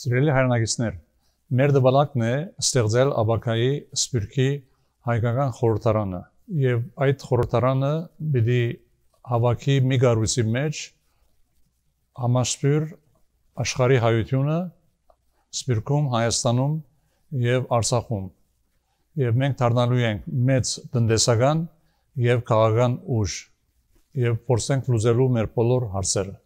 Սիրելի հայրենակիցներ, մեր դվալակն է ստեղծել Աբակայի Սպյուրքի հայկական խորհրդարանը եւ այդ խորհրդարանը պիտի հավաքի մի գարուցի մեջ համասպյուր աշխարհի հայությունը Սպյուրքում, Հայաստանում եւ Արցախում։ Եվ մենք դառնալու ենք մեծ տնտեսական եւ քաղաքական ուժ եւ փորձենք լուծելու մեր բոլոր հարցերը։